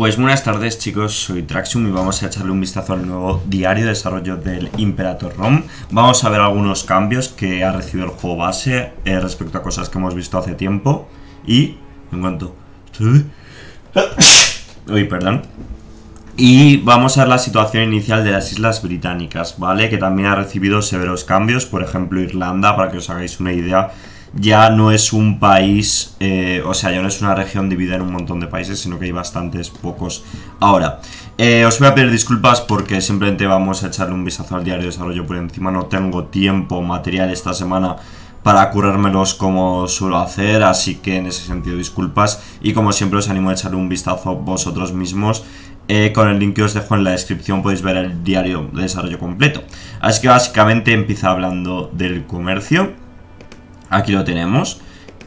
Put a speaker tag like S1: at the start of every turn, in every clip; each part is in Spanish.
S1: Pues buenas tardes chicos, soy Traxium y vamos a echarle un vistazo al nuevo diario de desarrollo del Imperator ROM. Vamos a ver algunos cambios que ha recibido el juego base eh, respecto a cosas que hemos visto hace tiempo. Y en cuanto... Uy, perdón. Y vamos a ver la situación inicial de las Islas Británicas, ¿vale? Que también ha recibido severos cambios, por ejemplo Irlanda, para que os hagáis una idea ya no es un país, eh, o sea, ya no es una región dividida en un montón de países, sino que hay bastantes pocos. Ahora, eh, os voy a pedir disculpas porque simplemente vamos a echarle un vistazo al diario de desarrollo por encima. No tengo tiempo material esta semana para currármelos como suelo hacer, así que en ese sentido disculpas. Y como siempre os animo a echarle un vistazo vosotros mismos. Eh, con el link que os dejo en la descripción podéis ver el diario de desarrollo completo. Así que básicamente empieza hablando del comercio Aquí lo tenemos.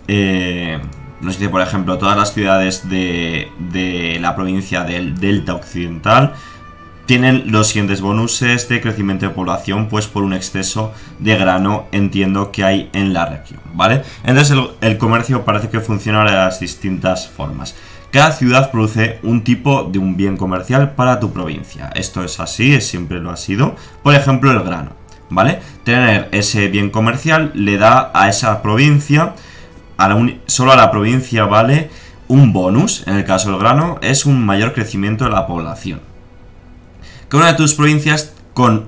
S1: Eh, nos dice, por ejemplo, todas las ciudades de, la provincia del Delta Occidental tienen los siguientes bonuses de crecimiento de población, pues por un exceso de grano entiendo que hay en la región, ¿vale? Entonces el, comercio parece que funciona de las distintas formas. Cada ciudad produce un tipo de un bien comercial para tu provincia. Esto es así, siempre lo ha sido. Por ejemplo, el grano. ¿vale? Tener ese bien comercial le da a esa provincia, solo a la provincia, ¿vale? Un bonus, en el caso del grano, es un mayor crecimiento de la población. Cada una de tus provincias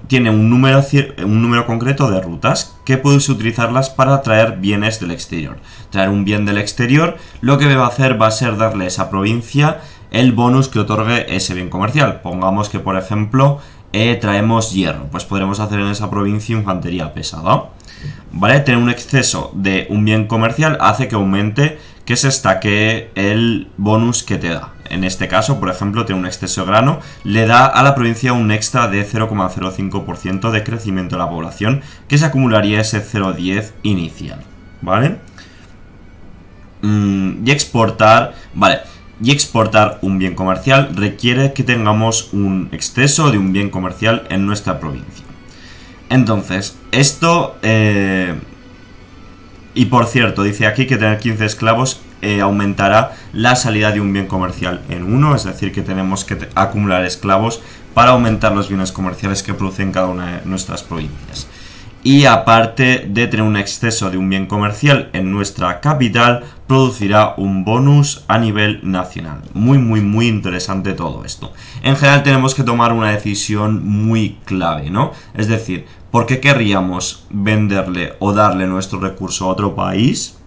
S1: tiene un número, un número concreto de rutas que puedes utilizarlas para traer bienes del exterior. Traer un bien del exterior lo que va a hacer va a ser darle a esa provincia el bonus que otorgue ese bien comercial. Pongamos que, por ejemplo, eh, traemos hierro. Pues podremos hacer en esa provincia infantería pesada. ¿Vale? Tener un exceso de un bien comercial hace que aumente, que se estaque el bonus que te da. En este caso, por ejemplo, tener un exceso de grano, le da a la provincia un extra de 0,05% de crecimiento de la población, que se acumularía ese 0,10 inicial, ¿vale? Mm, y exportar, vale, y exportar un bien comercial requiere que tengamos un exceso de un bien comercial en nuestra provincia. Entonces, esto... Eh, y por cierto, dice aquí que tener 15 esclavos eh, aumentará la salida de un bien comercial en uno, es decir, que tenemos que acumular esclavos para aumentar los bienes comerciales que producen cada una de nuestras provincias. Y aparte de tener un exceso de un bien comercial en nuestra capital, producirá un bonus a nivel nacional. Muy, muy, muy interesante todo esto. En general tenemos que tomar una decisión muy clave, ¿no? Es decir, ¿por qué querríamos venderle o darle nuestro recurso a otro país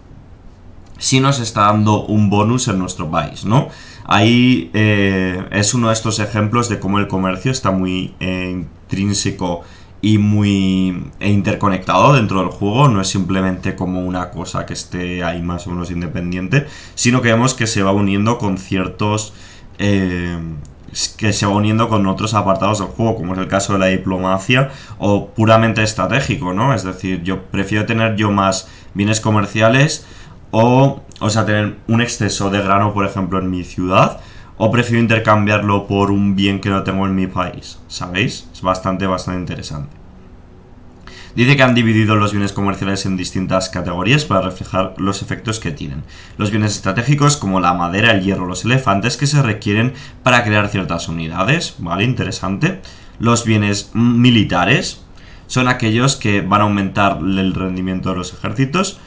S1: si nos está dando un bonus en nuestro país, ¿no? Ahí eh, es uno de estos ejemplos de cómo el comercio está muy eh, intrínseco y muy e interconectado dentro del juego, no es simplemente como una cosa que esté ahí más o menos independiente, sino que vemos que se va uniendo con ciertos... Eh, que se va uniendo con otros apartados del juego, como es el caso de la diplomacia o puramente estratégico, ¿no? Es decir, yo prefiero tener yo más bienes comerciales o, o sea, tener un exceso de grano, por ejemplo, en mi ciudad, o prefiero intercambiarlo por un bien que no tengo en mi país, ¿sabéis? Es bastante, bastante interesante. Dice que han dividido los bienes comerciales en distintas categorías para reflejar los efectos que tienen. Los bienes estratégicos como la madera, el hierro, los elefantes que se requieren para crear ciertas unidades, ¿vale? Interesante. Los bienes militares son aquellos que van a aumentar el rendimiento de los ejércitos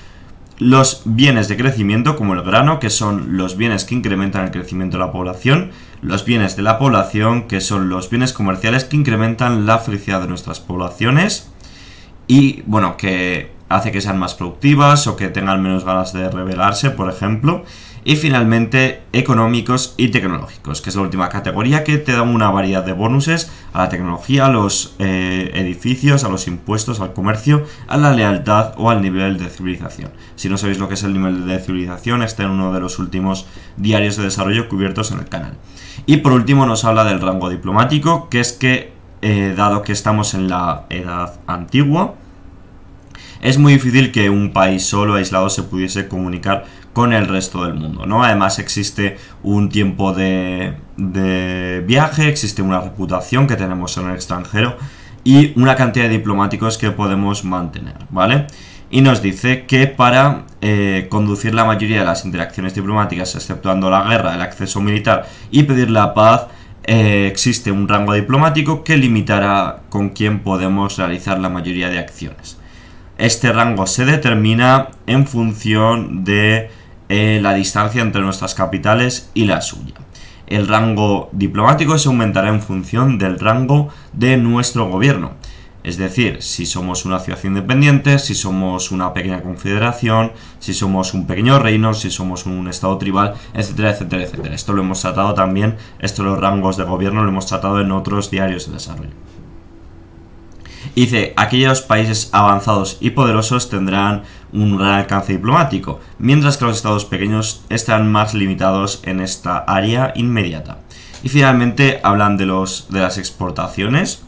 S1: los bienes de crecimiento, como el grano, que son los bienes que incrementan el crecimiento de la población, los bienes de la población, que son los bienes comerciales que incrementan la felicidad de nuestras poblaciones y, bueno, que hace que sean más productivas o que tengan menos ganas de rebelarse, por ejemplo y finalmente económicos y tecnológicos, que es la última categoría que te da una variedad de bonuses a la tecnología, a los eh, edificios, a los impuestos, al comercio, a la lealtad o al nivel de civilización. Si no sabéis lo que es el nivel de civilización, está en uno de los últimos diarios de desarrollo cubiertos en el canal. Y por último nos habla del rango diplomático, que es que, eh, dado que estamos en la edad antigua, es muy difícil que un país solo aislado se pudiese comunicar con el resto del mundo, ¿no? Además existe un tiempo de, viaje, existe una reputación que tenemos en el extranjero y una cantidad de diplomáticos que podemos mantener, ¿vale? y nos dice que para eh, conducir la mayoría de las interacciones diplomáticas, exceptuando la guerra, el acceso militar y pedir la paz, eh, existe un rango diplomático que limitará con quién podemos realizar la mayoría de acciones. Este rango se determina en función de eh, la distancia entre nuestras capitales y la suya. El rango diplomático se aumentará en función del rango de nuestro gobierno. Es decir, si somos una ciudad independiente, si somos una pequeña confederación, si somos un pequeño reino, si somos un estado tribal, etcétera, etcétera, etcétera. Esto lo hemos tratado también, estos los rangos de gobierno lo hemos tratado en otros diarios de desarrollo. Dice, aquellos países avanzados y poderosos tendrán un gran alcance diplomático, mientras que los estados pequeños están más limitados en esta área inmediata. Y finalmente hablan de, los, de las exportaciones,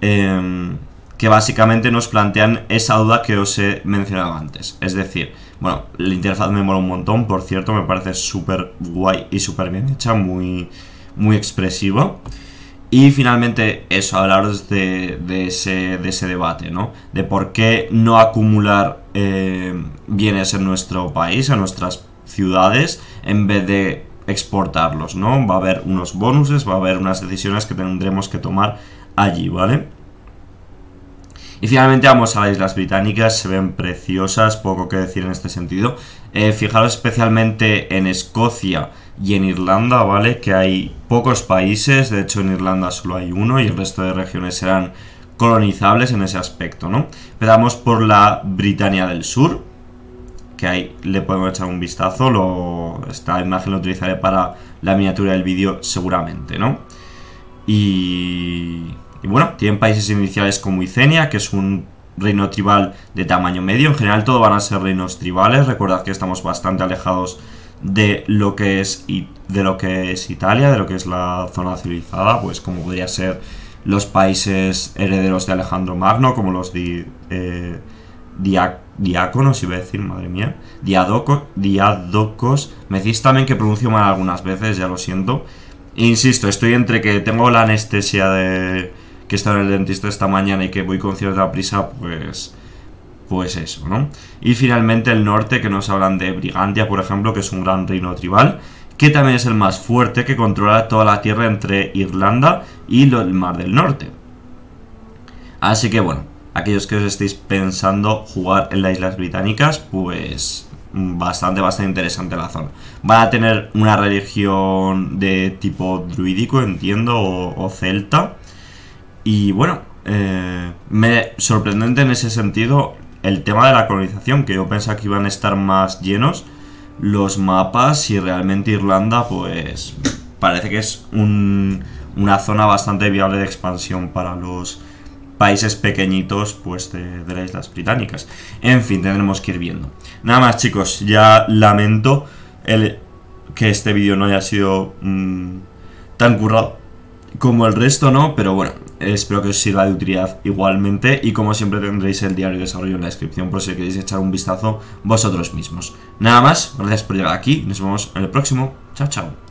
S1: em, que básicamente nos plantean esa duda que os he mencionado antes. Es decir, bueno, la interfaz me mola un montón, por cierto, me parece súper guay y súper bien hecha, muy, muy expresiva. Y finalmente eso, hablaros de, ese, debate, ¿no? De por qué no acumular eh, bienes en nuestro país, en nuestras ciudades, en vez de exportarlos, ¿no? Va a haber unos bonuses, va a haber unas decisiones que tendremos que tomar allí, ¿vale? Y finalmente vamos a las Islas Británicas, se ven preciosas, poco que decir en este sentido. Eh, fijaros especialmente en Escocia, y en Irlanda, ¿vale? Que hay pocos países, de hecho en Irlanda solo hay uno y el resto de regiones serán colonizables en ese aspecto, ¿no? Empezamos por la Britania del Sur, que ahí le podemos echar un vistazo, esta imagen la utilizaré para la miniatura del vídeo seguramente, ¿no? Y, y bueno, tienen países iniciales como Icenia, que es un reino tribal de tamaño medio, en general todo van a ser reinos tribales, recordad que estamos bastante alejados de lo que es de lo que es Italia, de lo que es la zona civilizada, pues como podría ser los países herederos de Alejandro Magno, como los di, eh, diáconos, iba a decir, madre mía, diadocos, me decís también que pronuncio mal algunas veces, ya lo siento. Insisto, estoy entre que tengo la anestesia de que he estado en el dentista esta mañana y que voy con cierta prisa, pues pues eso, ¿no? Y finalmente el norte, que nos hablan de Brigantia, por ejemplo, que es un gran reino tribal, que también es el más fuerte, que controla toda la tierra entre Irlanda y el Mar del Norte. Así que bueno, aquellos que os estéis pensando jugar en las Islas Británicas, pues bastante, bastante interesante la zona. Va a tener una religión de tipo druídico, entiendo, o, celta. Y bueno, eh, me sorprendente en ese sentido el tema de la colonización, que yo pensaba que iban a estar más llenos los mapas y realmente Irlanda pues parece que es una zona bastante viable de expansión para los países pequeñitos pues de, las islas británicas. En fin, tendremos que ir viendo. Nada más chicos, ya lamento el, que este vídeo no haya sido mm, tan currado como el resto, ¿no? Pero bueno, espero que os sirva de utilidad igualmente y como siempre tendréis el diario de desarrollo en la descripción por si queréis echar un vistazo vosotros mismos. Nada más, gracias por llegar aquí, nos vemos en el próximo, chao chao.